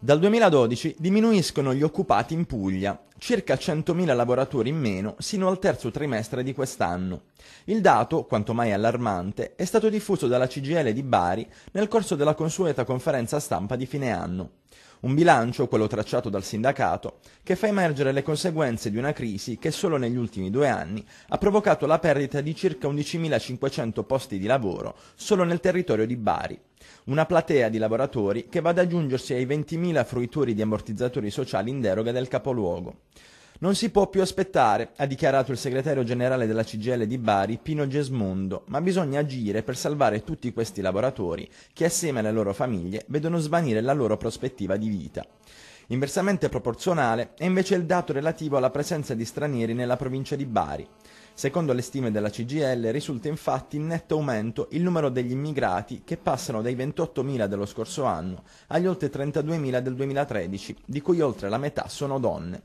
Dal 2012 diminuiscono gli occupati in Puglia, circa 100.000 lavoratori in meno sino al terzo trimestre di quest'anno. Il dato, quanto mai allarmante, è stato diffuso dalla CGL di Bari nel corso della consueta conferenza stampa di fine anno. Un bilancio, quello tracciato dal sindacato, che fa emergere le conseguenze di una crisi che solo negli ultimi due anni ha provocato la perdita di circa 11.500 posti di lavoro solo nel territorio di Bari una platea di lavoratori che va ad aggiungersi ai 20.000 fruitori di ammortizzatori sociali in deroga del capoluogo. Non si può più aspettare, ha dichiarato il segretario generale della CGL di Bari, Pino Gesmondo, ma bisogna agire per salvare tutti questi lavoratori che assieme alle loro famiglie vedono svanire la loro prospettiva di vita. Inversamente proporzionale è invece il dato relativo alla presenza di stranieri nella provincia di Bari. Secondo le stime della CGL risulta infatti in netto aumento il numero degli immigrati che passano dai 28.000 dello scorso anno agli oltre 32.000 del 2013, di cui oltre la metà sono donne.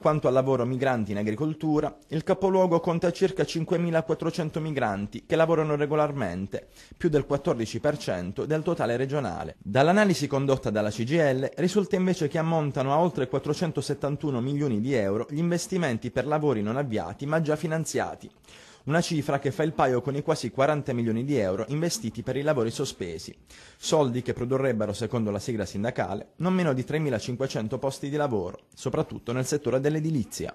Quanto al lavoro migranti in agricoltura, il capoluogo conta circa 5.400 migranti che lavorano regolarmente, più del 14% del totale regionale. Dall'analisi condotta dalla CGL risulta invece che ammontano a oltre 471 milioni di euro gli investimenti per lavori non avviati ma già finanziati una cifra che fa il paio con i quasi 40 milioni di euro investiti per i lavori sospesi, soldi che produrrebbero, secondo la sigla sindacale, non meno di 3.500 posti di lavoro, soprattutto nel settore dell'edilizia.